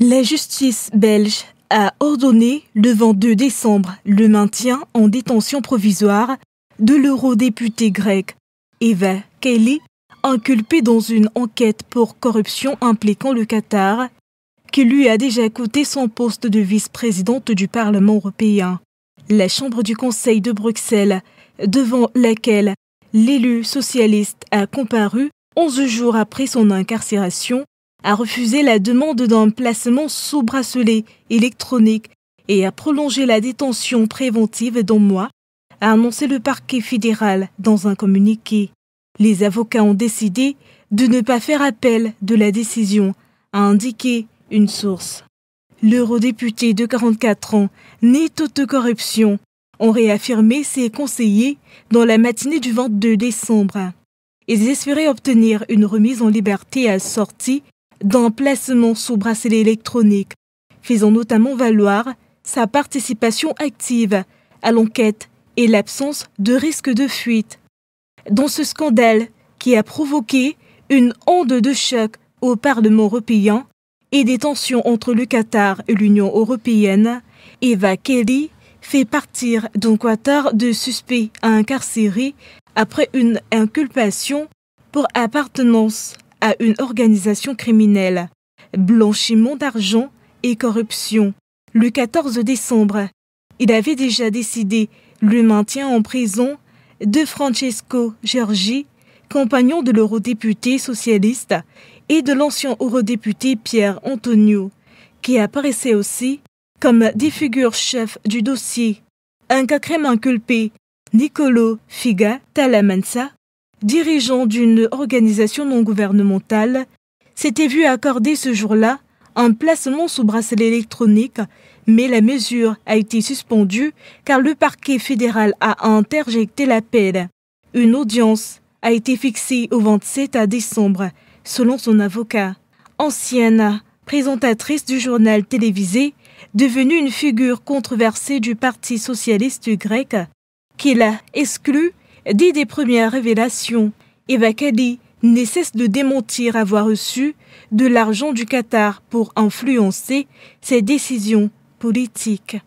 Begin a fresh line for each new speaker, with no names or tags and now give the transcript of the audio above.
La justice belge a ordonné le 22 décembre le maintien en détention provisoire de l'eurodéputé grec Eva Kelly, inculpée dans une enquête pour corruption impliquant le Qatar, qui lui a déjà coûté son poste de vice-présidente du Parlement européen. La Chambre du Conseil de Bruxelles, devant laquelle l'élu socialiste a comparu onze jours après son incarcération, a refusé la demande d'un placement sous bracelet électronique et a prolongé la détention préventive d'un mois, a annoncé le parquet fédéral dans un communiqué. Les avocats ont décidé de ne pas faire appel de la décision, a indiqué une source. L'eurodéputé de 44 ans, né toute corruption, ont réaffirmé ses conseillers dans la matinée du 22 décembre. Ils espéraient obtenir une remise en liberté assortie d'un placement sous bracelet électronique, faisant notamment valoir sa participation active à l'enquête et l'absence de risque de fuite. Dans ce scandale qui a provoqué une onde de choc au Parlement européen et des tensions entre le Qatar et l'Union européenne, Eva Kelly fait partir d'un Qatar de suspects à incarcérer après une inculpation pour appartenance à une organisation criminelle, blanchiment d'argent et corruption. Le 14 décembre, il avait déjà décidé le maintien en prison de Francesco Giorgi, compagnon de l'eurodéputé socialiste et de l'ancien eurodéputé Pierre Antonio, qui apparaissait aussi comme des figures chefs du dossier. Un quatrième inculpé, Nicolo Figa Talamansa, dirigeant d'une organisation non gouvernementale, s'était vu accorder ce jour-là un placement sous bracelet électronique, mais la mesure a été suspendue car le parquet fédéral a interjecté l'appel. Une audience a été fixée au 27 à décembre, selon son avocat. Ancienne présentatrice du journal télévisé, devenue une figure controversée du Parti socialiste grec, qu'il a exclue Dès des premières révélations, Eva ne cesse de démentir avoir reçu de l'argent du Qatar pour influencer ses décisions politiques.